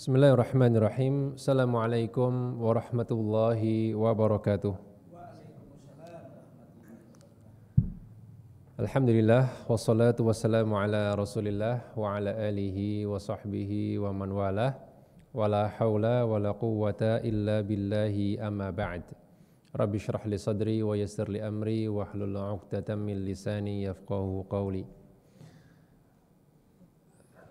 Bismillahirrahmanirrahim. Assalamualaikum warahmatullahi wabarakatuh. Alhamdulillah wassalatu wassalamu ala Rasulillah wa ala alihi wa sahbihi wa man walah. Wala haula wala quwwata illa billahi amma ba'd. Rabbi syrah li sadri wa yassir li amri wa hlul 'uqdatam min lisani yafqahu qawli.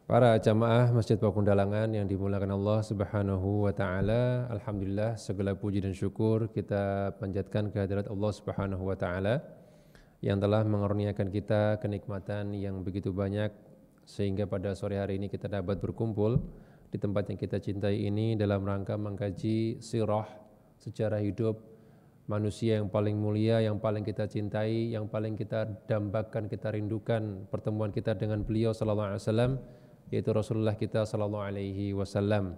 Para jamaah Masjid Pakundalangan yang dimulakan Allah Subhanahu wa taala, alhamdulillah segala puji dan syukur kita panjatkan kehadirat Allah Subhanahu wa taala yang telah mengurniakan kita kenikmatan yang begitu banyak sehingga pada sore hari ini kita dapat berkumpul di tempat yang kita cintai ini dalam rangka mengkaji sirah sejarah hidup manusia yang paling mulia, yang paling kita cintai, yang paling kita dambakan, kita rindukan pertemuan kita dengan beliau sallallahu alaihi wasallam yaitu Rasulullah kita Sallallahu Alaihi Wasallam.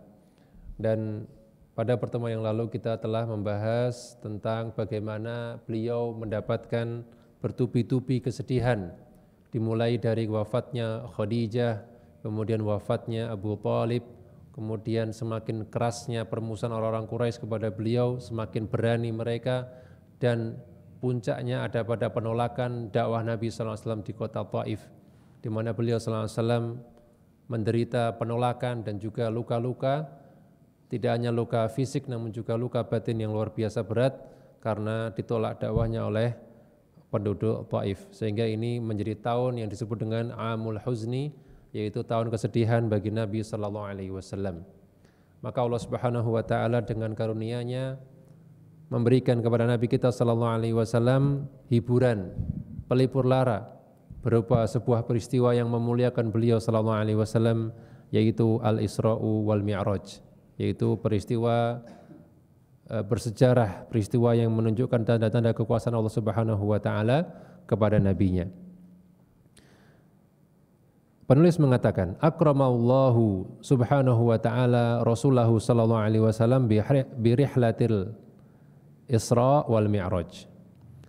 Dan pada pertemuan yang lalu kita telah membahas tentang bagaimana beliau mendapatkan bertubi-tubi kesedihan, dimulai dari wafatnya Khadijah, kemudian wafatnya Abu Talib, kemudian semakin kerasnya permusuhan orang-orang Quraisy kepada beliau, semakin berani mereka, dan puncaknya ada pada penolakan dakwah Nabi SAW di kota Taif, di mana beliau SAW menderita penolakan dan juga luka-luka, tidak hanya luka fisik namun juga luka batin yang luar biasa berat karena ditolak dakwahnya oleh penduduk Taif. Sehingga ini menjadi tahun yang disebut dengan Amul Huzni, yaitu tahun kesedihan bagi Nabi Sallallahu Alaihi Wasallam. Maka Allah Subhanahu Wa Taala dengan karunia-Nya memberikan kepada Nabi kita Sallallahu Alaihi Wasallam hiburan, pelipur lara, berupa sebuah peristiwa yang memuliakan beliau sallallahu alaihi wasallam yaitu al-Isra'u wal Mi'raj yaitu peristiwa e, bersejarah peristiwa yang menunjukkan tanda-tanda kekuasaan Allah Subhanahu wa taala kepada nabinya. Penulis mengatakan, akramallahu subhanahu wa ta'ala rasulahu sallallahu alaihi wasallam birihlatil Isra wal Mi'raj.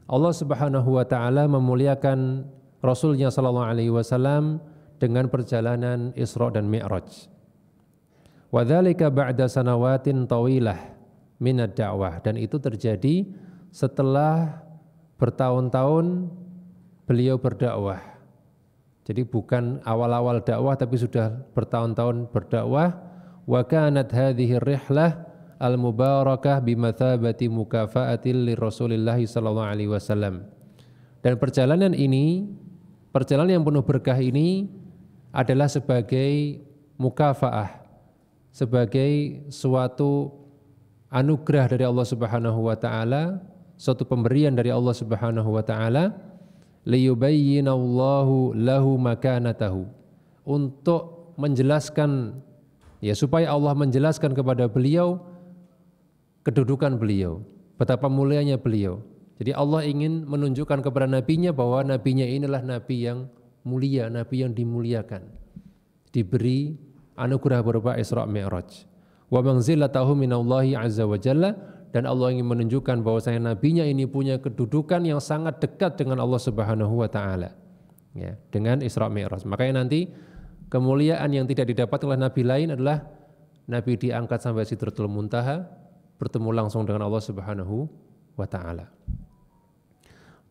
Allah subhanahu wa ta'ala memuliakan Rasulnya Shallallahu Alaihi Wasallam dengan perjalanan Isra dan Mi'raj. Wadhalika ba'da sanawatin tawilah minad da'wah. Dan itu terjadi setelah bertahun-tahun beliau berdakwah. Jadi bukan awal-awal dakwah tapi sudah bertahun-tahun berdakwah. Wa kanat hadhihi rihlah al-mubarakah bimathabati mukafaatil li Rasulillah sallallahu alaihi wasallam. Dan perjalanan ini Perjalanan yang penuh berkah ini adalah sebagai mukafaah, sebagai suatu anugerah dari Allah Subhanahu wa taala, suatu pemberian dari Allah Subhanahu wa taala liyubayyinallahu lahu makanatahu untuk menjelaskan ya supaya Allah menjelaskan kepada beliau kedudukan beliau, betapa mulianya beliau. Jadi Allah ingin menunjukkan kepada nabinya bahwa nabinya inilah nabi yang mulia, nabi yang dimuliakan. Diberi anugerah berupa Isra Mi'raj. Wa manzilatahu minallahi azza wa jalla dan Allah ingin menunjukkan bahwa saya nabinya ini punya kedudukan yang sangat dekat dengan Allah Subhanahu wa taala. Ya, dengan Isra Mi'raj. Makanya nanti kemuliaan yang tidak didapat oleh nabi lain adalah nabi diangkat sampai Sidratul Muntaha bertemu langsung dengan Allah Subhanahu wa taala.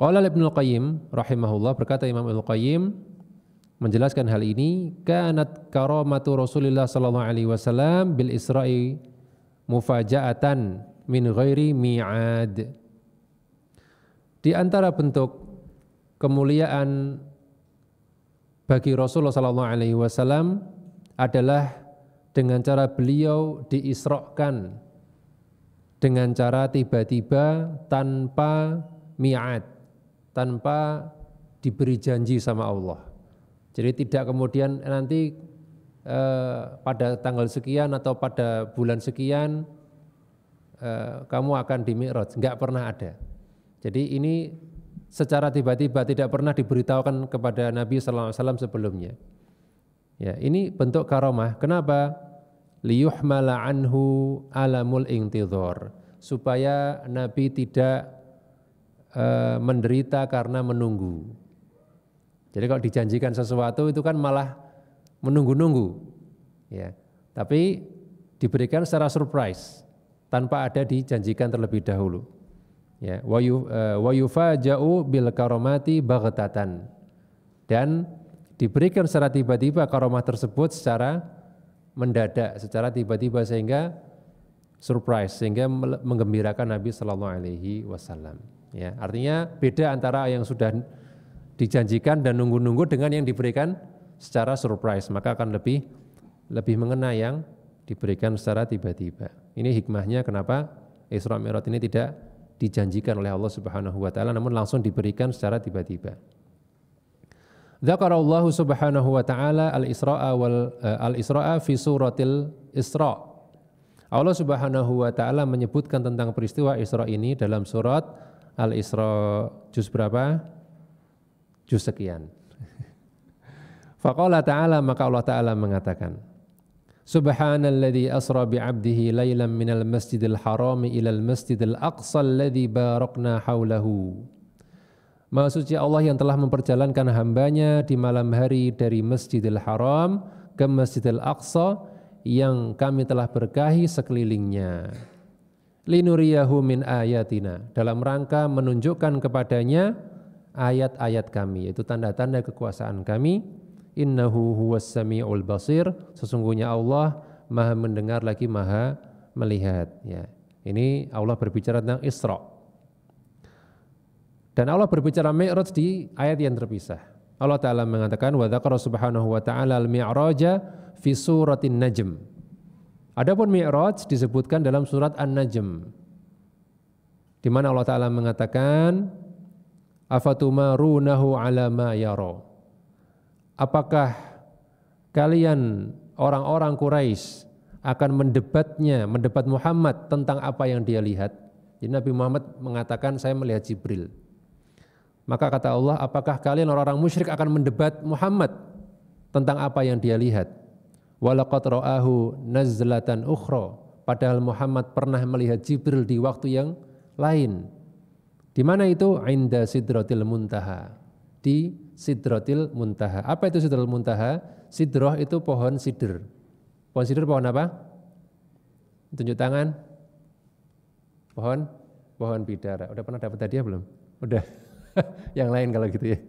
Qala Ibnu Qayyim rahimahullah berkata Imam Ibnu Qayyim menjelaskan hal ini kanat karamatu Rasulillah sallallahu alaihi wasallam bil Isra'i mufajaatan min ghairi mi'ad. Di antara bentuk kemuliaan bagi Rasulullah sallallahu alaihi wasallam adalah dengan cara beliau diisrokan dengan cara tiba-tiba tanpa mi'ad tanpa diberi janji sama Allah. Jadi tidak kemudian nanti eh, pada tanggal sekian atau pada bulan sekian eh, kamu akan di mi'raj, enggak pernah ada. Jadi ini secara tiba-tiba tidak pernah diberitahukan kepada Nabi SAW sebelumnya. Ya, ini bentuk karomah. Kenapa? Liyuhmala anhu alamul intidhor. Supaya Nabi tidak e, menderita karena menunggu. Jadi kalau dijanjikan sesuatu itu kan malah menunggu-nunggu, ya. Tapi diberikan secara surprise tanpa ada dijanjikan terlebih dahulu. Ya, eh, yufa jau bil karomati baghtatan. Dan diberikan secara tiba-tiba karomah tersebut secara mendadak, secara tiba-tiba sehingga surprise sehingga menggembirakan Nabi Shallallahu Alaihi Wasallam. Ya, artinya beda antara yang sudah dijanjikan dan nunggu-nunggu dengan yang diberikan secara surprise, maka akan lebih lebih mengena yang diberikan secara tiba-tiba. Ini hikmahnya kenapa Isra Mi'raj ini tidak dijanjikan oleh Allah Subhanahu wa taala namun langsung diberikan secara tiba-tiba. Dzakara Allah Subhanahu wa taala al-Isra'a wal eh, al-Isra'a fi suratil Isra. Allah Subhanahu wa taala menyebutkan tentang peristiwa Isra ini dalam surat Al-Isra juz berapa? Juz sekian. Faqala ta'ala maka Allah ta'ala mengatakan Subhanalladzi asra 'abdihi lailan minal masjidil harami ilal masjidil aqsa alladzi barakna hawlahu Maha suci Allah yang telah memperjalankan hambanya di malam hari dari Masjidil Haram ke Masjidil Aqsa yang kami telah berkahi sekelilingnya linuriyahu min ayatina dalam rangka menunjukkan kepadanya ayat-ayat kami yaitu tanda-tanda kekuasaan kami innahu huwas samiul basir sesungguhnya Allah maha mendengar lagi maha melihat ya ini Allah berbicara tentang Isra dan Allah berbicara Mi'raj di ayat yang terpisah Allah taala mengatakan wa dzakara subhanahu wa ta'ala al-mi'raja fi suratin najm Adapun Mi'raj disebutkan dalam surat An-Najm. Di mana Allah Ta'ala mengatakan, Afatumarunahu ala ma yaro. Apakah kalian orang-orang Quraisy akan mendebatnya, mendebat Muhammad tentang apa yang dia lihat? Jadi Nabi Muhammad mengatakan, saya melihat Jibril. Maka kata Allah, apakah kalian orang-orang musyrik akan mendebat Muhammad tentang apa yang dia lihat? Walaqad ra'ahu nazlatan ukhra. Padahal Muhammad pernah melihat Jibril di waktu yang lain. Di mana itu? Inda sidratil muntaha. Di sidratil muntaha. Apa itu sidratil muntaha? Sidroh itu pohon sidr. Pohon sidr pohon apa? Tunjuk tangan. Pohon? Pohon bidara. Udah pernah dapat hadiah belum? Udah. yang lain kalau gitu ya.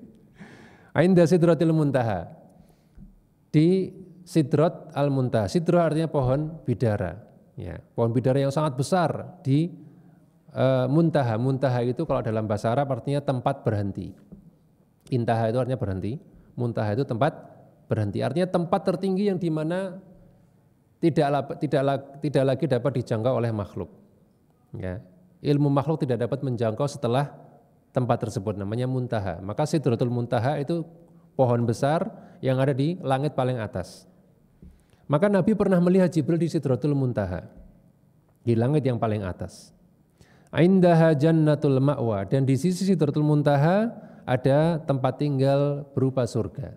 Ainda sidratil muntaha. Di sidrot al muntah. Sidrot artinya pohon bidara. Ya, pohon bidara yang sangat besar di e, muntaha. Muntaha itu kalau dalam bahasa Arab artinya tempat berhenti. Intaha itu artinya berhenti. Muntaha itu tempat berhenti. Artinya tempat tertinggi yang dimana tidak tidak tidak lagi dapat dijangkau oleh makhluk. Ya. Ilmu makhluk tidak dapat menjangkau setelah tempat tersebut namanya muntaha. Maka Sidrotul muntaha itu pohon besar yang ada di langit paling atas. Maka Nabi pernah melihat Jibril di Sidratul Muntaha, di langit yang paling atas. Aindaha jannatul ma'wa dan di sisi Sidratul Muntaha ada tempat tinggal berupa surga.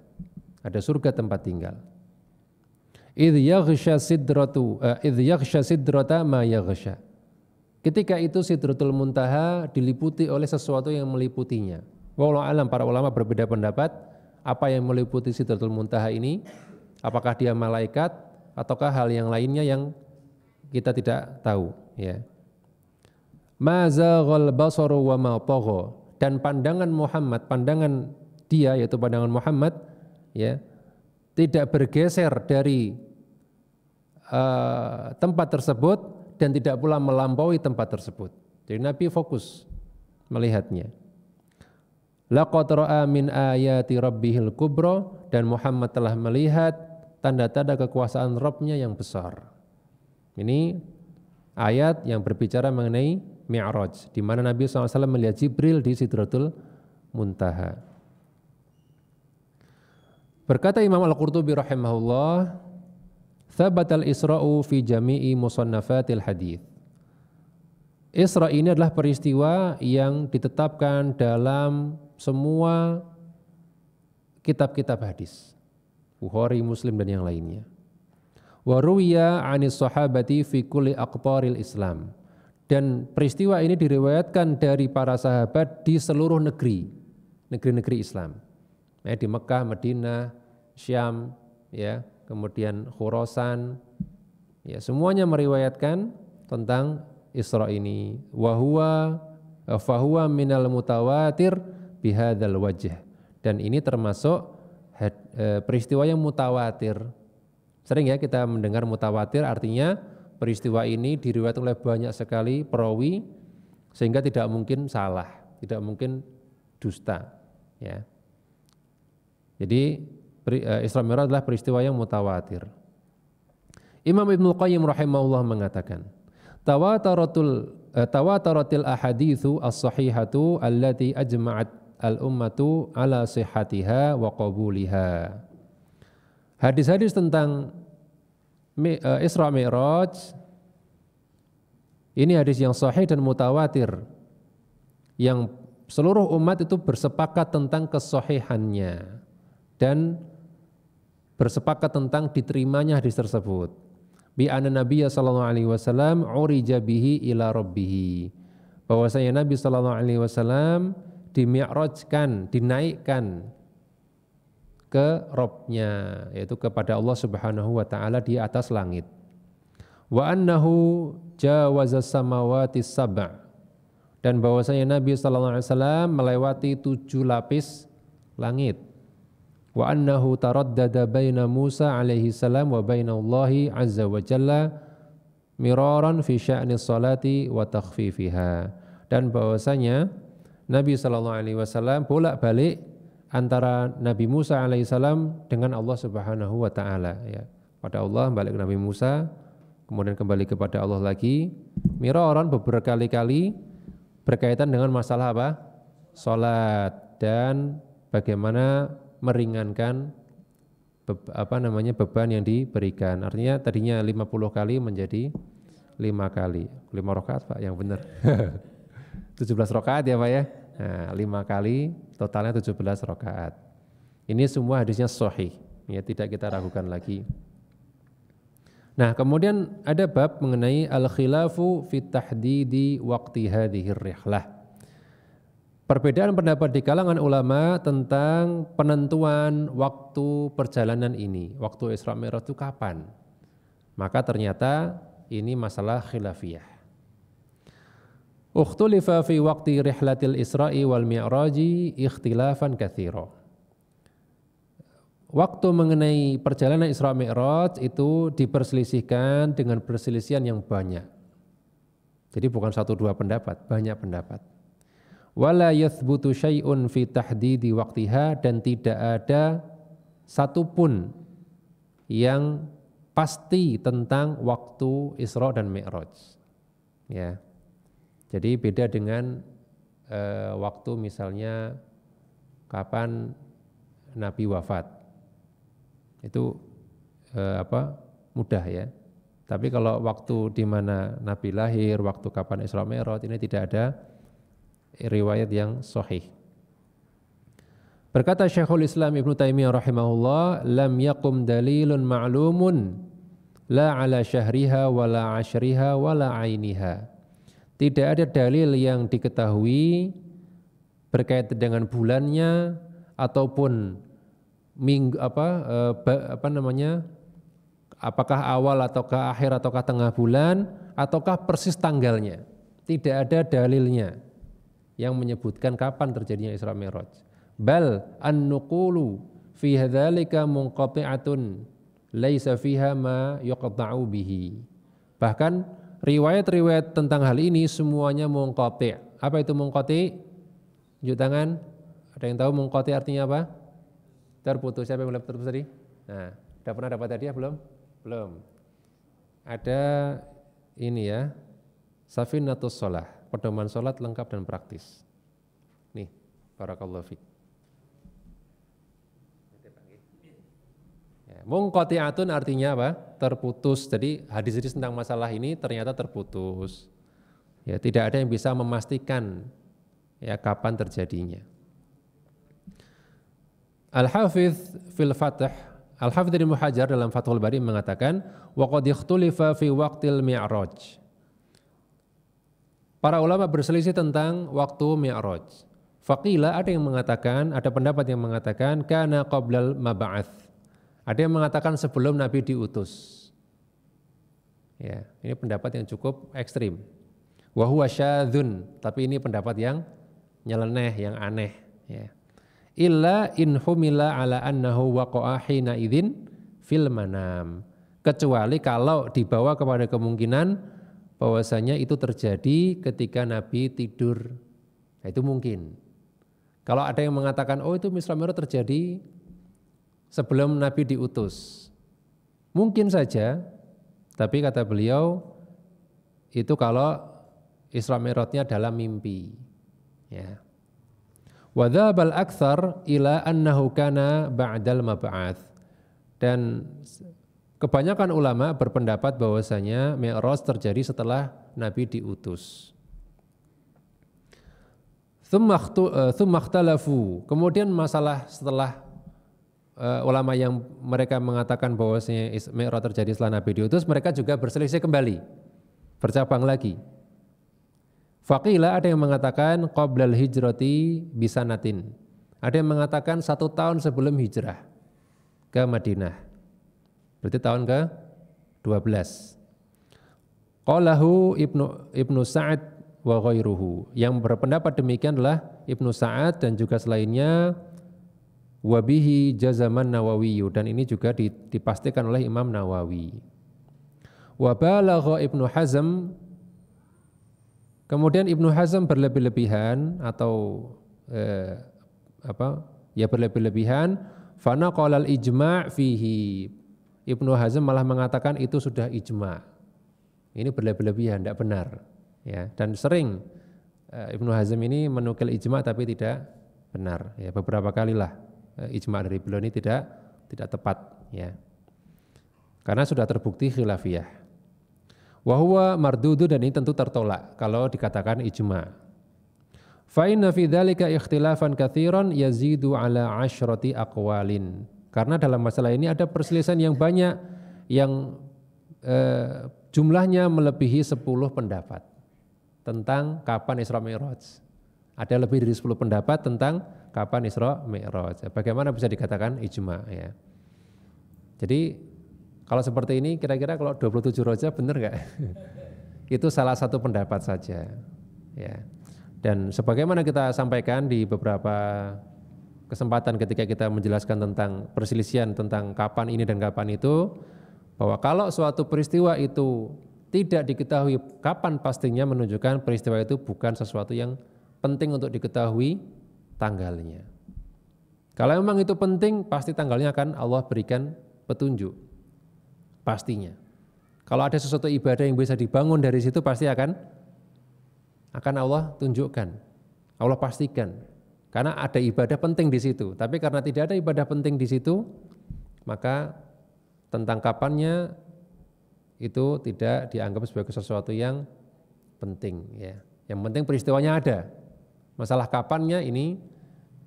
Ada surga tempat tinggal. Idh yaghsha sidratu uh, idh yaghsha sidrata ma yaghsha. Ketika itu Sidratul Muntaha diliputi oleh sesuatu yang meliputinya. Wallahu alam para ulama berbeda pendapat apa yang meliputi Sidratul Muntaha ini Apakah dia malaikat ataukah hal yang lainnya yang kita tidak tahu ya. Mazaghal basaru wa ma dan pandangan Muhammad, pandangan dia yaitu pandangan Muhammad ya tidak bergeser dari uh, tempat tersebut dan tidak pula melampaui tempat tersebut. Jadi Nabi fokus melihatnya. Laqad ra'a min ayati rabbihil kubro dan Muhammad telah melihat tanda-tanda kekuasaan Robnya yang besar. Ini ayat yang berbicara mengenai Mi'raj, di mana Nabi SAW melihat Jibril di Sidratul Muntaha. Berkata Imam Al-Qurtubi rahimahullah, Thabat al-Isra'u fi jami'i musannafatil hadith. Isra ini adalah peristiwa yang ditetapkan dalam semua kitab-kitab hadis. Bukhari, Muslim dan yang lainnya. Waruya anis sahabati fi kulli aqtaril Islam. Dan peristiwa ini diriwayatkan dari para sahabat di seluruh negeri, negeri-negeri Islam. Ya, di Mekah, Madinah, Syam, ya, kemudian Khurasan. Ya, semuanya meriwayatkan tentang Isra ini. Wahuwa fahuwa minal mutawatir bihadal wajah. Dan ini termasuk Eh, peristiwa yang mutawatir. Sering ya kita mendengar mutawatir artinya peristiwa ini diriwayatkan oleh banyak sekali perawi sehingga tidak mungkin salah, tidak mungkin dusta, ya. Jadi eh, Isra Mi'raj adalah peristiwa yang mutawatir. Imam Ibnu Qayyim rahimahullah mengatakan, tawataratul eh, tawataratil ahadithu as-sahihatu allati ajma'at al ummatu ala sihatiha wa qabuliha. Hadis-hadis tentang eh, Isra Mi'raj ini hadis yang sahih dan mutawatir yang seluruh umat itu bersepakat tentang kesohihannya dan bersepakat tentang diterimanya hadis tersebut. Bi anna Nabi sallallahu alaihi wasallam urija bihi ila rabbih. Bahwasanya Nabi sallallahu alaihi wasallam dimi'rajkan, dinaikkan ke Robnya, yaitu kepada Allah Subhanahu wa taala di atas langit. Wa annahu jawaza samawati sab'a dan bahwasanya Nabi sallallahu alaihi wasallam melewati tujuh lapis langit. Wa annahu taraddada baina Musa alaihi salam wa baina Allah azza wa jalla miraran fi sya'ni salati wa takhfifiha. Dan bahwasanya Nabi Shallallahu Alaihi Wasallam bolak balik antara Nabi Musa alaihissalam dengan Allah Subhanahu wa taala ya. Pada Allah balik ke Nabi Musa, kemudian kembali kepada Allah lagi. Mira orang beberapa kali berkaitan dengan masalah apa? Salat dan bagaimana meringankan apa namanya beban yang diberikan. Artinya tadinya 50 kali menjadi lima kali. Lima rakaat Pak yang benar. 17 rakaat ya Pak ya. Nah, 5 kali totalnya 17 rakaat. Ini semua hadisnya sahih, ya tidak kita ragukan lagi. Nah, kemudian ada bab mengenai al-khilafu fi tahdidi waqti hadhir rihlah. Perbedaan pendapat di kalangan ulama tentang penentuan waktu perjalanan ini, waktu Isra Mi'raj itu kapan. Maka ternyata ini masalah khilafiyah. Ukhtulifa fi waqti rihlatil Isra'i wal Mi'raji ikhtilafan kathira. Waktu mengenai perjalanan Isra Mi'raj itu diperselisihkan dengan perselisihan yang banyak. Jadi bukan satu dua pendapat, banyak pendapat. Wala yathbutu syai'un fi tahdidi waqtiha dan tidak ada satupun yang pasti tentang waktu Isra dan Mi'raj. Ya. Jadi beda dengan e, waktu misalnya kapan Nabi wafat. Itu e, apa? mudah ya. Tapi kalau waktu di mana Nabi lahir, waktu kapan Isra Mi'raj ini tidak ada riwayat yang sahih. Berkata Syekhul Islam Ibn Taimiyah rahimahullah, lam yakum dalilun ma'lumun la ala syahriha wala ashriha wala ainiha. Tidak ada dalil yang diketahui berkaitan dengan bulannya ataupun minggu apa eh, apa namanya apakah awal ataukah akhir ataukah tengah bulan ataukah persis tanggalnya. Tidak ada dalilnya yang menyebutkan kapan terjadinya Isra Mi'raj. Bal an-nuqulu fi hadzalika munqati'atun laisa fiha ma yuqta'u bihi. Bahkan Riwayat-riwayat tentang hal ini semuanya mengkoti. Apa itu mengkoti? Tunjuk tangan. Ada yang tahu mengkoti artinya apa? Terputus. Siapa yang mulai terputus tadi? Nah, udah pernah dapat hadiah belum? Belum. Ada ini ya, Safinatus Solah, pedoman solat lengkap dan praktis. Nih, Barakallahu Fik. Mungkotiatun artinya apa? Terputus. Jadi hadis-hadis tentang masalah ini ternyata terputus. Ya, tidak ada yang bisa memastikan ya kapan terjadinya. Al-Hafiz fil Fath al hafidh dari Muhajir dalam Fathul Bari mengatakan wa qad ikhtulifa fi waqtil mi'raj. Para ulama berselisih tentang waktu mi'raj. Faqila ada yang mengatakan, ada pendapat yang mengatakan kana qablal mab'ats ada yang mengatakan sebelum Nabi diutus. Ya, ini pendapat yang cukup ekstrim. Wahuwa syadun, tapi ini pendapat yang nyeleneh, yang aneh. Ya. Illa in humila ala annahu waqa'a hina idin fil manam. Kecuali kalau dibawa kepada kemungkinan bahwasanya itu terjadi ketika Nabi tidur. Nah, itu mungkin. Kalau ada yang mengatakan, oh itu Misra Mi'raj terjadi sebelum Nabi diutus. Mungkin saja, tapi kata beliau itu kalau Isra Mi'rajnya dalam mimpi. Ya. Wadhabal akthar ila annahu kana ba'dal mab'ath. Dan kebanyakan ulama berpendapat bahwasanya Mi'raj terjadi setelah Nabi diutus. Thumma eh, Kemudian masalah setelah uh, ulama yang mereka mengatakan bahwasanya Mi'raj terjadi setelah Nabi diutus, mereka juga berselisih kembali, bercabang lagi. Fakilah ada yang mengatakan qoblal hijrati bisanatin. Ada yang mengatakan satu tahun sebelum hijrah ke Madinah. Berarti tahun ke 12. Qalahu Ibnu Ibnu Sa'ad wa ghairuhu. Yang berpendapat demikian adalah Ibnu Sa'ad dan juga selainnya Wabihi jazaman Nawawiyu dan ini juga dipastikan oleh Imam Nawawi. Wabalagha Ibnu Hazm Kemudian Ibnu Hazm berlebih-lebihan atau eh, apa? Ya berlebih-lebihan. Fana qalal ijma' fihi. Ibnu Hazm malah mengatakan itu sudah ijma'. Ini berlebih-lebihan, tidak benar. Ya, dan sering eh, Ibnu Hazm ini menukil ijma' tapi tidak benar. Ya, beberapa kalilah. Eh, ijma dari beliau ini tidak tidak tepat ya. Karena sudah terbukti khilafiyah. Wahwa mardudu dan ini tentu tertolak kalau dikatakan ijma. Fa'inna fi dhalika ikhtilafan kathiran yazidu ala ashrati aqwalin. Karena dalam masalah ini ada perselisihan yang banyak yang eh, jumlahnya melebihi 10 pendapat tentang kapan Isra Mi'raj. Ada lebih dari 10 pendapat tentang kapan Isra Mi'raj. Bagaimana bisa dikatakan ijma ya. Jadi kalau seperti ini kira-kira kalau 27 roja benar nggak? Itu salah satu pendapat saja. Ya. Dan sebagaimana kita sampaikan di beberapa kesempatan ketika kita menjelaskan tentang perselisihan tentang kapan ini dan kapan itu, bahwa kalau suatu peristiwa itu tidak diketahui kapan pastinya menunjukkan peristiwa itu bukan sesuatu yang penting untuk diketahui tanggalnya. Kalau memang itu penting, pasti tanggalnya akan Allah berikan petunjuk. Pastinya. Kalau ada sesuatu ibadah yang bisa dibangun dari situ pasti akan akan Allah tunjukkan. Allah pastikan. Karena ada ibadah penting di situ. Tapi karena tidak ada ibadah penting di situ, maka tentang kapannya itu tidak dianggap sebagai sesuatu yang penting ya. Yang penting peristiwanya ada, Masalah kapannya ini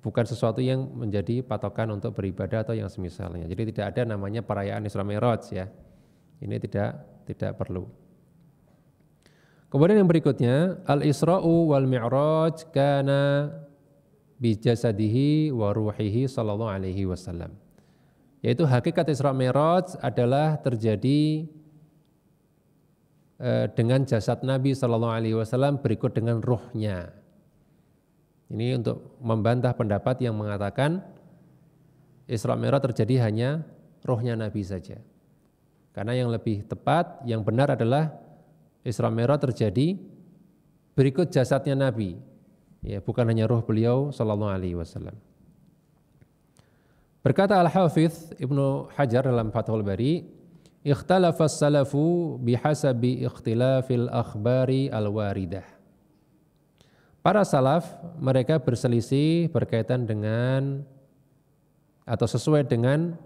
bukan sesuatu yang menjadi patokan untuk beribadah atau yang semisalnya. Jadi tidak ada namanya perayaan Isra Mi'raj ya. Ini tidak tidak perlu. Kemudian yang berikutnya, al-Isra'u wal Mi'raj kana bi jasadihi wa ruhihi sallallahu alaihi wasallam. Yaitu hakikat Isra Mi'raj adalah terjadi eh, dengan jasad Nabi Shallallahu Alaihi Wasallam berikut dengan ruhnya ini untuk membantah pendapat yang mengatakan Isra Mi'raj terjadi hanya rohnya Nabi saja. Karena yang lebih tepat, yang benar adalah Isra Mi'raj terjadi berikut jasadnya Nabi. Ya, bukan hanya roh beliau sallallahu alaihi wasallam. Berkata al Hafidz Ibnu Hajar dalam Fathul Bari, ikhtalafa salafu bihasabi ikhtilafil akhbari al-waridah. Para salaf mereka berselisih berkaitan dengan atau sesuai dengan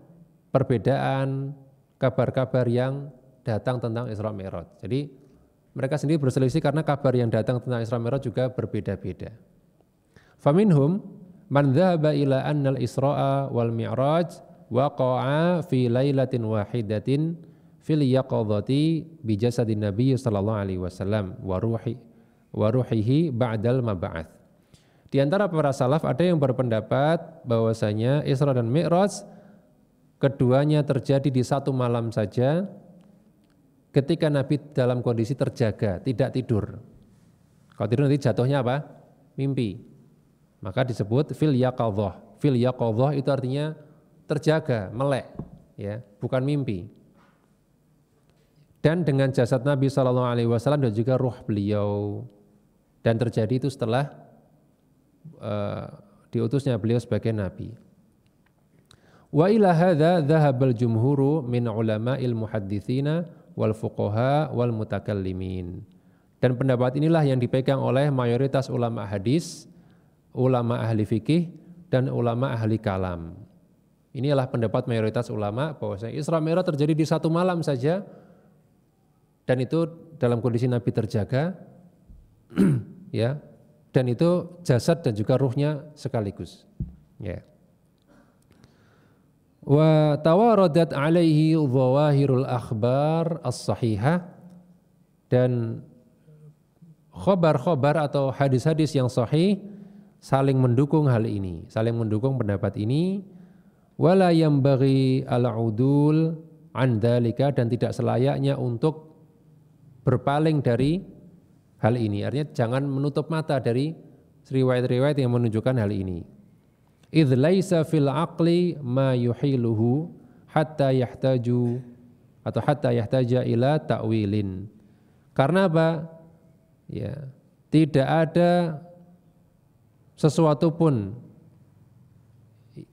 perbedaan kabar-kabar yang datang tentang Isra Mi'raj. Jadi mereka sendiri berselisih karena kabar yang datang tentang Isra Mi'raj juga berbeda-beda. Faminhum man dhahaba ila al Isra'a wal Mi'raj waqa'a fi lailatin wahidatin fil yaqadhati bi jasadin Nabi sallallahu alaihi wasallam wa ruhi waruhihi ba'dal ma'baat. Di antara para salaf ada yang berpendapat bahwasanya Isra dan Mi'raj keduanya terjadi di satu malam saja ketika Nabi dalam kondisi terjaga, tidak tidur. Kalau tidur nanti jatuhnya apa? Mimpi. Maka disebut fil yaqadhah. Fil yaqadhah itu artinya terjaga, melek, ya, bukan mimpi. Dan dengan jasad Nabi Shallallahu Alaihi Wasallam dan juga ruh beliau, dan terjadi itu setelah uh, diutusnya beliau sebagai nabi. Wa ila hadza dhahabal jumhuru min ulama'il muhaddithina wal fuqaha wal mutakallimin. Dan pendapat inilah yang dipegang oleh mayoritas ulama hadis, ulama ahli fikih dan ulama ahli kalam. Ini adalah pendapat mayoritas ulama bahwa Isra Mi'raj terjadi di satu malam saja dan itu dalam kondisi Nabi terjaga ya dan itu jasad dan juga ruhnya sekaligus ya wa tawaradat alaihi zawahirul akhbar as-sahihah dan khobar-khobar atau hadis-hadis yang sahih saling mendukung hal ini, saling mendukung pendapat ini wala yang bagi al-udul an dan tidak selayaknya untuk berpaling dari hal ini. Artinya jangan menutup mata dari riwayat-riwayat yang menunjukkan hal ini. إِذْ لَيْسَ fil الْعَقْلِ مَا يُحِيلُهُ hatta yahtaju atau hatta yahtaja ila ta'wilin. Karena apa? Ya, tidak ada sesuatu pun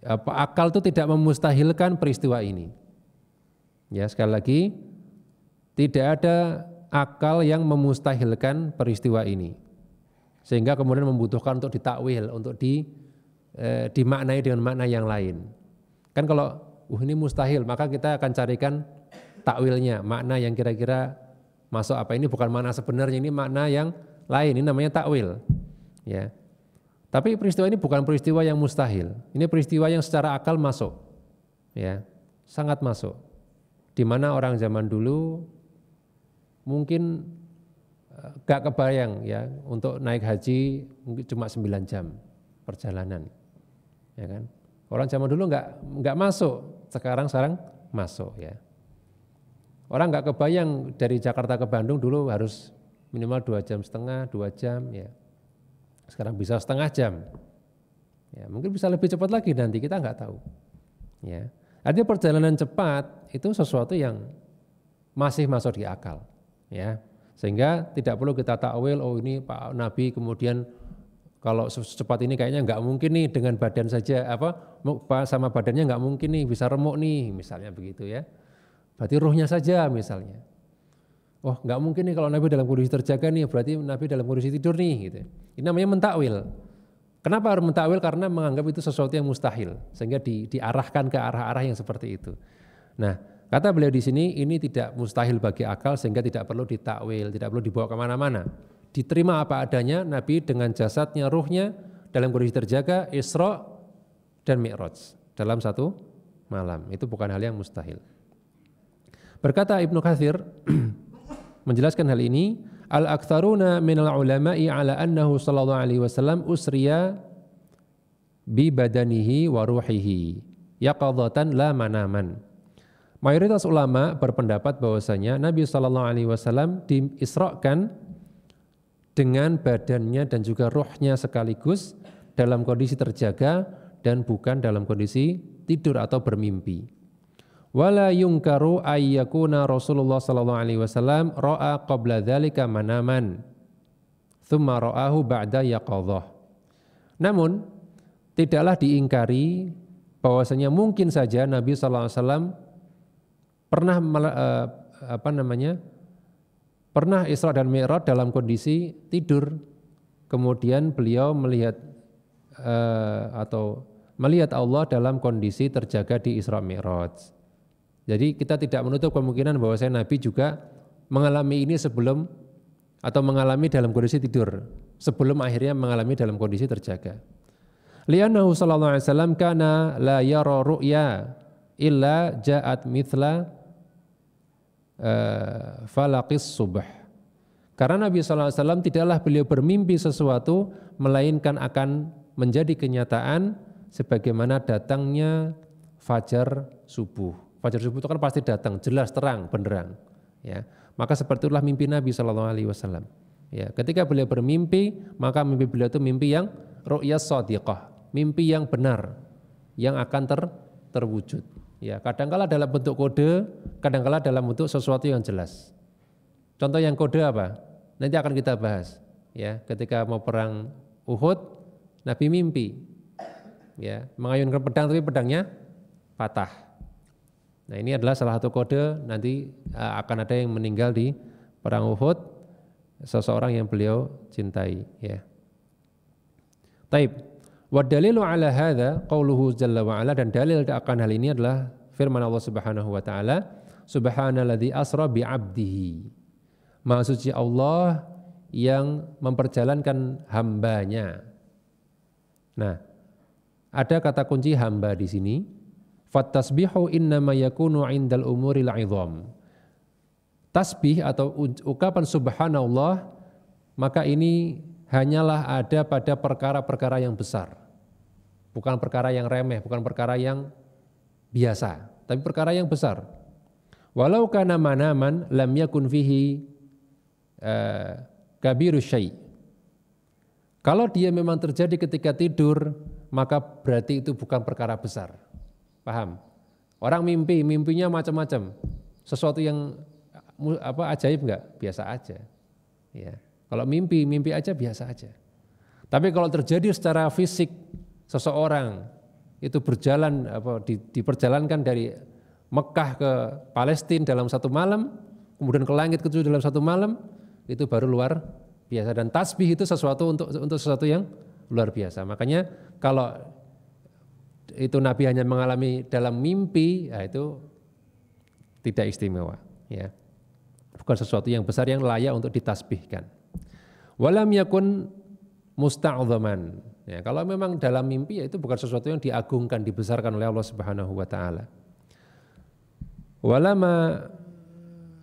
apa akal itu tidak memustahilkan peristiwa ini. Ya, sekali lagi tidak ada akal yang memustahilkan peristiwa ini. Sehingga kemudian membutuhkan untuk ditakwil, untuk di e, dimaknai dengan makna yang lain. Kan kalau uh ini mustahil, maka kita akan carikan takwilnya, makna yang kira-kira masuk apa ini bukan makna sebenarnya, ini makna yang lain, ini namanya takwil. Ya. Tapi peristiwa ini bukan peristiwa yang mustahil. Ini peristiwa yang secara akal masuk. Ya. Sangat masuk. Di mana orang zaman dulu mungkin eh, gak kebayang ya untuk naik haji mungkin cuma 9 jam perjalanan ya kan orang zaman dulu nggak nggak masuk sekarang sekarang masuk ya orang nggak kebayang dari Jakarta ke Bandung dulu harus minimal dua jam setengah dua jam ya sekarang bisa setengah jam ya mungkin bisa lebih cepat lagi nanti kita nggak tahu ya artinya perjalanan cepat itu sesuatu yang masih masuk di akal ya sehingga tidak perlu kita takwil oh ini Pak Nabi kemudian kalau secepat ini kayaknya nggak mungkin nih dengan badan saja apa sama badannya nggak mungkin nih bisa remuk nih misalnya begitu ya berarti ruhnya saja misalnya oh, nggak mungkin nih kalau Nabi dalam kondisi terjaga nih berarti Nabi dalam kondisi tidur nih gitu ini namanya mentakwil kenapa harus mentakwil karena menganggap itu sesuatu yang mustahil sehingga di, diarahkan ke arah-arah yang seperti itu nah Kata beliau di sini, ini tidak mustahil bagi akal sehingga tidak perlu ditakwil, tidak perlu dibawa kemana-mana. Diterima apa adanya Nabi dengan jasadnya, ruhnya dalam kondisi terjaga, Isra dan Mi'raj dalam satu malam. Itu bukan hal yang mustahil. Berkata Ibnu Khathir menjelaskan hal ini, Al-aktharuna minal ulama'i ala annahu sallallahu alaihi wasallam usriya bi badanihi wa ruhihi yaqadatan la manaman. Mayoritas ulama berpendapat bahwasanya Nabi Shallallahu Alaihi Wasallam diisrokan dengan badannya dan juga rohnya sekaligus dalam kondisi terjaga dan bukan dalam kondisi tidur atau bermimpi. Wala yungkaru ayyakuna Rasulullah sallallahu alaihi wasallam ra'a qabla dzalika manaman thumma ra'ahu ba'da yaqadhah. Namun tidaklah diingkari bahwasanya mungkin saja Nabi sallallahu alaihi wasallam pernah uh, apa namanya pernah Isra dan Mi'raj dalam kondisi tidur kemudian beliau melihat uh, atau melihat Allah dalam kondisi terjaga di Isra Mi'raj jadi kita tidak menutup kemungkinan bahwa saya Nabi juga mengalami ini sebelum atau mengalami dalam kondisi tidur sebelum akhirnya mengalami dalam kondisi terjaga. Lianahu sallallahu alaihi wasallam kana la yara ru'ya illa ja'at mithla Eh, falakis subah. Karena Nabi SAW tidaklah beliau bermimpi sesuatu, melainkan akan menjadi kenyataan sebagaimana datangnya fajar subuh. Fajar subuh itu kan pasti datang, jelas terang, benderang. Ya, maka seperti itulah mimpi Nabi Shallallahu Alaihi Ya, ketika beliau bermimpi, maka mimpi beliau itu mimpi yang ru'yas sadiqah, mimpi yang benar, yang akan ter, terwujud. Ya, kadangkala dalam bentuk kode, kadangkala dalam bentuk sesuatu yang jelas. Contoh yang kode apa? Nanti akan kita bahas. Ya, ketika mau perang Uhud, Nabi mimpi. Ya, mengayunkan pedang tapi pedangnya patah. Nah, ini adalah salah satu kode nanti eh, akan ada yang meninggal di perang Uhud seseorang yang beliau cintai ya. Taib. Wa dalilu ala hadha qawluhu jalla wa ala dan dalil akan hal ini adalah firman Allah Subhanahu wa taala, subhanalladzi asra bi'abdihi 'abdihi. Maha suci Allah yang memperjalankan hambanya. Nah, ada kata kunci hamba di sini. Fattasbihu innama yakunu indal umuril izam. Tasbih atau ucapan subhanallah maka ini hanyalah ada pada perkara-perkara yang besar. Bukan perkara yang remeh, bukan perkara yang biasa, tapi perkara yang besar. Walau kana manaman lam yakun fihi eh, kabiru Kalau dia memang terjadi ketika tidur, maka berarti itu bukan perkara besar. Paham? Orang mimpi, mimpinya macam-macam. Sesuatu yang apa ajaib enggak? Biasa aja. Ya. Kalau mimpi, mimpi aja biasa aja. Tapi kalau terjadi secara fisik seseorang itu berjalan apa di, diperjalankan dari Mekah ke Palestina dalam satu malam, kemudian ke langit ketujuh dalam satu malam, itu baru luar biasa dan tasbih itu sesuatu untuk untuk sesuatu yang luar biasa. Makanya kalau itu Nabi hanya mengalami dalam mimpi, ya itu tidak istimewa, ya. Bukan sesuatu yang besar yang layak untuk ditasbihkan. Walam yakun musta'zaman. Ya, kalau memang dalam mimpi ya itu bukan sesuatu yang diagungkan, dibesarkan oleh Allah Subhanahu wa taala. Walama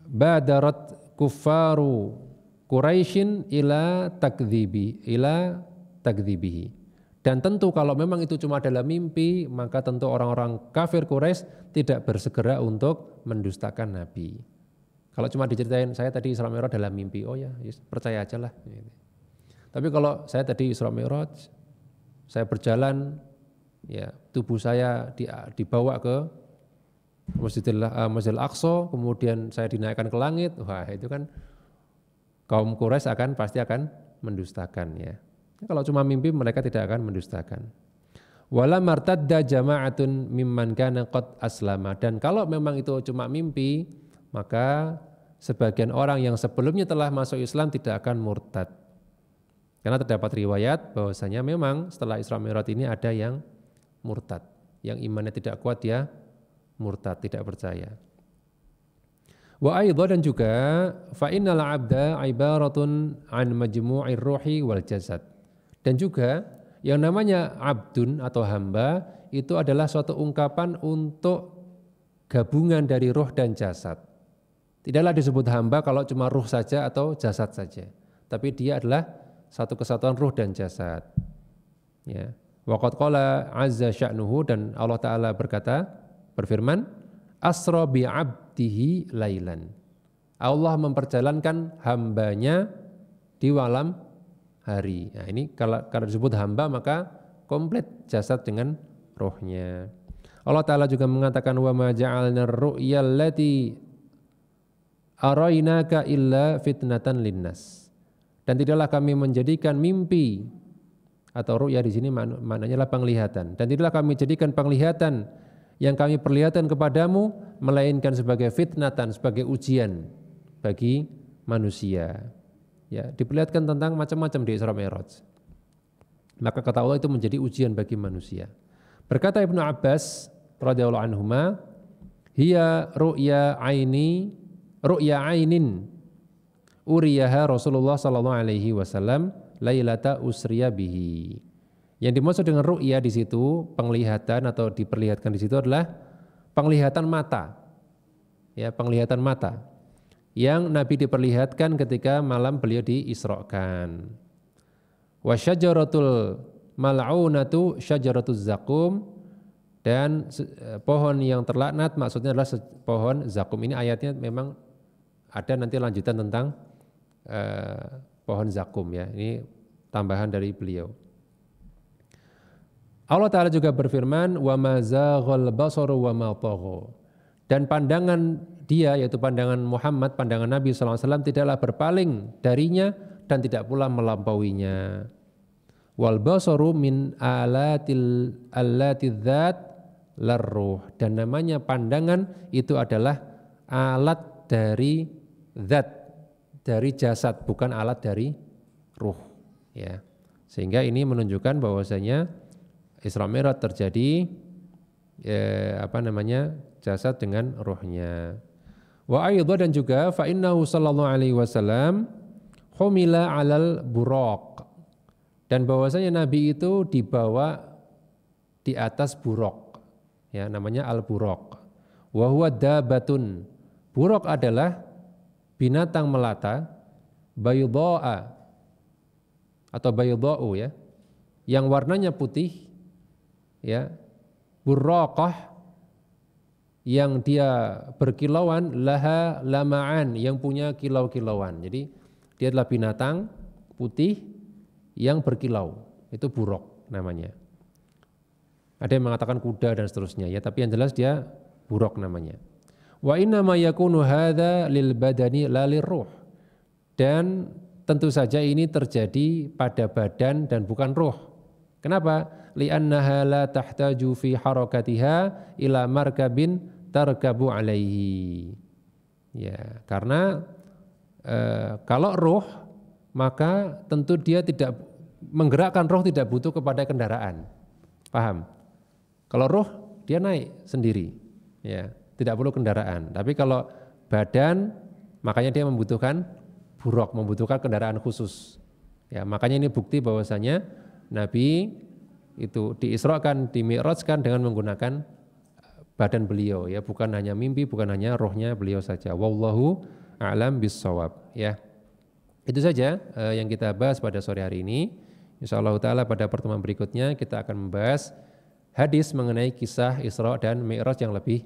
badarat kuffaru Quraisyin ila takdzibi ila takdzibihi. Dan tentu kalau memang itu cuma dalam mimpi, maka tentu orang-orang kafir Quraisy tidak bersegera untuk mendustakan Nabi. Kalau cuma diceritain saya tadi Isra Mi'raj dalam mimpi, oh ya, ya, percaya aja lah. Tapi kalau saya tadi Isra Mi'raj, saya berjalan, ya tubuh saya di, dibawa ke Masjidil, uh, Masjidil Aqsa, kemudian saya dinaikkan ke langit, wah itu kan kaum Quraisy akan pasti akan mendustakan ya. Kalau cuma mimpi mereka tidak akan mendustakan. Wala martadda jama'atun mimman kana qad aslama. Dan kalau memang itu cuma mimpi, maka sebagian orang yang sebelumnya telah masuk Islam tidak akan murtad. Karena terdapat riwayat bahwasanya memang setelah Isra Mi'raj ini ada yang murtad. Yang imannya tidak kuat dia murtad, tidak percaya. Wa dan juga fa innal abda ibaratun an majmu'ir ruhi wal jasad. Dan juga yang namanya abdun atau hamba itu adalah suatu ungkapan untuk gabungan dari roh dan jasad. Tidaklah disebut hamba kalau cuma ruh saja atau jasad saja, tapi dia adalah satu kesatuan ruh dan jasad. Ya. Waqat qala azza sya'nuhu dan Allah taala berkata berfirman asra bi'abdihi laylan. lailan. Allah memperjalankan hambanya di walam hari. Nah, ini kalau, kalau disebut hamba maka komplit jasad dengan rohnya. Allah Ta'ala juga mengatakan wa ma ja'alna ru'ya allati arainaka illa fitnatan linnas. Dan tidaklah kami menjadikan mimpi atau ru'ya di sini maknanya adalah penglihatan. Dan tidaklah kami jadikan penglihatan yang kami perlihatkan kepadamu melainkan sebagai fitnatan, sebagai ujian bagi manusia. Ya, diperlihatkan tentang macam-macam di Isra Mi'raj. Maka kata Allah itu menjadi ujian bagi manusia. Berkata Ibnu Abbas radhiyallahu anhuma, "Hiya ru'ya aini ru'ya ainin uriyaha Rasulullah sallallahu alaihi wasallam lailata usriya bihi. Yang dimaksud dengan ru'ya di situ penglihatan atau diperlihatkan di situ adalah penglihatan mata. Ya, penglihatan mata yang Nabi diperlihatkan ketika malam beliau diisrokan. Wasyajaratul mal'unatu syajaratuz zakum dan eh, pohon yang terlaknat maksudnya adalah pohon zakum ini ayatnya memang ada nanti lanjutan tentang eh, pohon zakum ya. Ini tambahan dari beliau. Allah Ta'ala juga berfirman, wa زَاغَ الْبَصَرُ Dan pandangan dia, yaitu pandangan Muhammad, pandangan Nabi SAW, tidaklah berpaling darinya dan tidak pula melampauinya. Wal basaru min alatil alatidzat Dan namanya pandangan itu adalah alat dari zat dari jasad bukan alat dari ruh ya. Sehingga ini menunjukkan bahwasanya Isra Mi'raj terjadi ya, apa namanya? jasad dengan ruhnya. Wa aidha dan juga fa innahu sallallahu alaihi wasallam humila alal buraq dan bahwasanya Nabi itu dibawa di atas burok ya namanya al burok huwa dabatun burok adalah binatang melata bayudha'a atau bayudha'u ya yang warnanya putih ya burraqah yang dia berkilauan laha lamaan yang punya kilau-kilauan. Jadi dia adalah binatang putih yang berkilau. Itu burok namanya. Ada yang mengatakan kuda dan seterusnya ya, tapi yang jelas dia buruk namanya. Wa inna ma yakunu hadza lil badani la ruh. Dan tentu saja ini terjadi pada badan dan bukan ruh. Kenapa? Li'annaha la tahtaju fi harakatiha ila markabin tarkabu alaihi. Ya, karena e, kalau ruh maka tentu dia tidak menggerakkan roh tidak butuh kepada kendaraan. Paham? Kalau roh dia naik sendiri. Ya tidak perlu kendaraan. Tapi kalau badan makanya dia membutuhkan buruk, membutuhkan kendaraan khusus. Ya, makanya ini bukti bahwasanya Nabi itu diisrokan, dimirotkan dengan menggunakan eh, badan beliau ya, bukan hanya mimpi, bukan hanya rohnya beliau saja. Wallahu a'lam bisawab ya. Itu saja eh, yang kita bahas pada sore hari ini. Insya Allah taala pada pertemuan berikutnya kita akan membahas hadis mengenai kisah Isra dan Mi'raj yang lebih